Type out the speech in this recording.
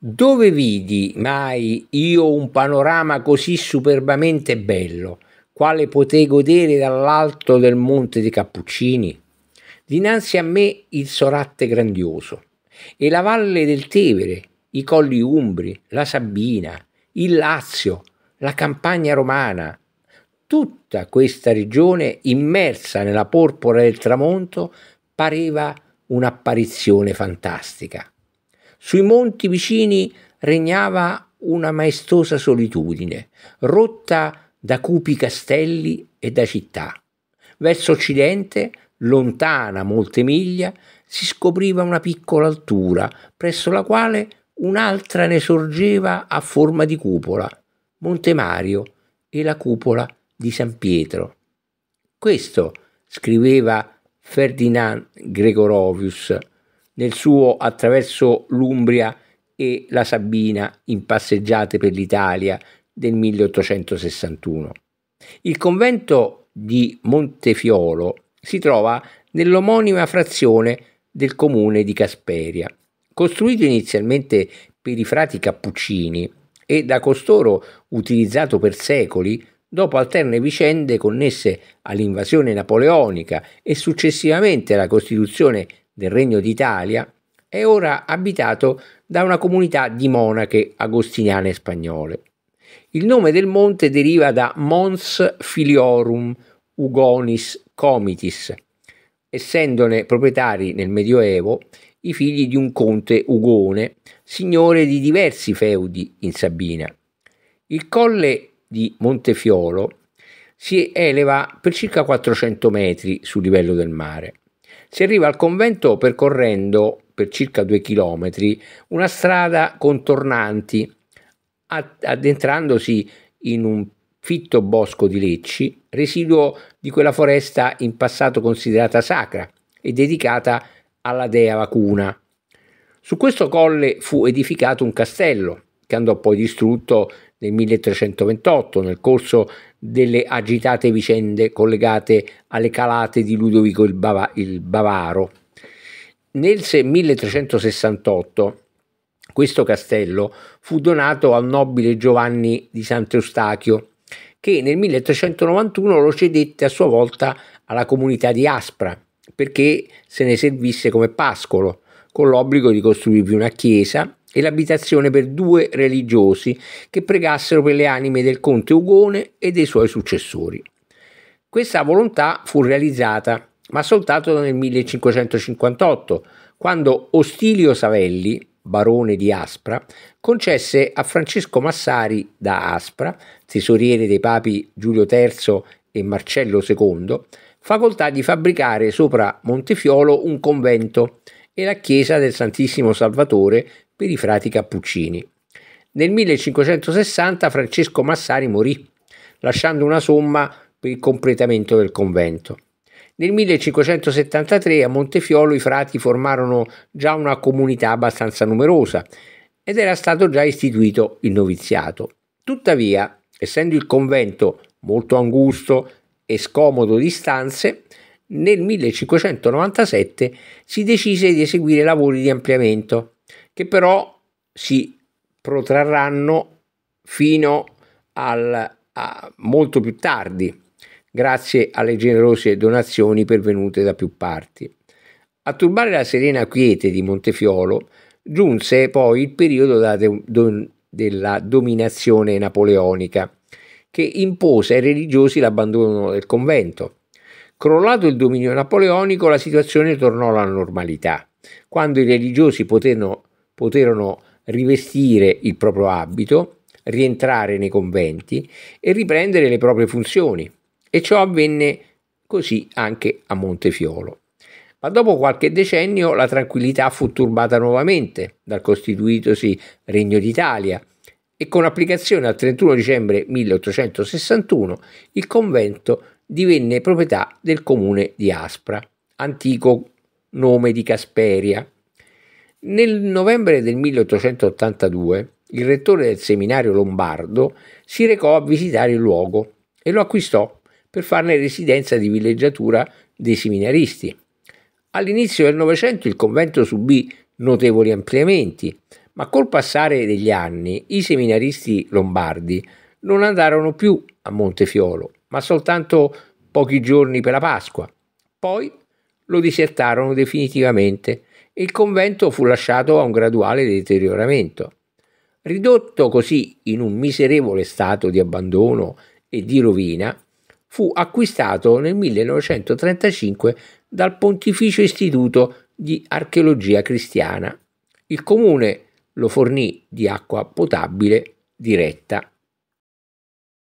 Dove vidi mai io un panorama così superbamente bello, quale potei godere dall'alto del monte dei Cappuccini? Dinanzi a me il Soratte grandioso e la valle del Tevere, i colli Umbri, la Sabina, il Lazio, la campagna romana, tutta questa regione immersa nella porpora del tramonto pareva un'apparizione fantastica. Sui monti vicini regnava una maestosa solitudine, rotta da cupi castelli e da città. Verso occidente, lontana molte miglia, si scopriva una piccola altura, presso la quale un'altra ne sorgeva a forma di cupola, Monte Mario e la cupola di San Pietro. Questo scriveva Ferdinand Gregorovius nel suo attraverso l'Umbria e la Sabina in passeggiate per l'Italia del 1861. Il convento di Montefiolo si trova nell'omonima frazione del comune di Casperia, costruito inizialmente per i frati cappuccini e da costoro utilizzato per secoli dopo alterne vicende connesse all'invasione napoleonica e successivamente alla costituzione del Regno d'Italia, è ora abitato da una comunità di monache agostiniane spagnole. Il nome del monte deriva da Mons Filiorum Ugonis Comitis, essendone proprietari nel Medioevo i figli di un conte Ugone, signore di diversi feudi in Sabina. Il colle di Montefiolo si eleva per circa 400 metri sul livello del mare. Si arriva al convento percorrendo per circa due chilometri una strada contornanti, addentrandosi in un fitto bosco di lecci, residuo di quella foresta in passato considerata sacra e dedicata alla dea Vacuna. Su questo colle fu edificato un castello, che andò poi distrutto nel 1328 nel corso delle agitate vicende collegate alle calate di Ludovico il, Bava- il Bavaro. Nel 1368 questo castello fu donato al nobile Giovanni di Sant'Eustachio, che nel 1391 lo cedette a sua volta alla comunità di Aspra perché se ne servisse come pascolo, con l'obbligo di costruirvi una chiesa e l'abitazione per due religiosi che pregassero per le anime del conte Ugone e dei suoi successori. Questa volontà fu realizzata, ma soltanto nel 1558, quando Ostilio Savelli, barone di Aspra, concesse a Francesco Massari da Aspra, tesoriere dei papi Giulio III e Marcello II, facoltà di fabbricare sopra Montefiolo un convento e la chiesa del Santissimo Salvatore per i frati cappuccini. Nel 1560 Francesco Massari morì, lasciando una somma per il completamento del convento. Nel 1573 a Montefiolo i frati formarono già una comunità abbastanza numerosa ed era stato già istituito il noviziato. Tuttavia, essendo il convento molto angusto e scomodo di stanze, nel 1597 si decise di eseguire lavori di ampliamento che però si protrarranno fino al, a molto più tardi, grazie alle generose donazioni pervenute da più parti. A turbare la serena quiete di Montefiolo giunse poi il periodo da de, do, della dominazione napoleonica, che impose ai religiosi l'abbandono del convento. Crollato il dominio napoleonico, la situazione tornò alla normalità, quando i religiosi poterono poterono rivestire il proprio abito, rientrare nei conventi e riprendere le proprie funzioni. E ciò avvenne così anche a Montefiolo. Ma dopo qualche decennio la tranquillità fu turbata nuovamente dal costituitosi Regno d'Italia e con applicazione al 31 dicembre 1861 il convento divenne proprietà del comune di Aspra, antico nome di Casperia, nel novembre del 1882 il rettore del seminario lombardo si recò a visitare il luogo e lo acquistò per farne residenza di villeggiatura dei seminaristi. All'inizio del Novecento il convento subì notevoli ampliamenti, ma col passare degli anni i seminaristi lombardi non andarono più a Montefiolo, ma soltanto pochi giorni per la Pasqua. Poi lo disertarono definitivamente il convento fu lasciato a un graduale deterioramento. Ridotto così in un miserevole stato di abbandono e di rovina, fu acquistato nel 1935 dal Pontificio Istituto di Archeologia Cristiana. Il comune lo fornì di acqua potabile diretta.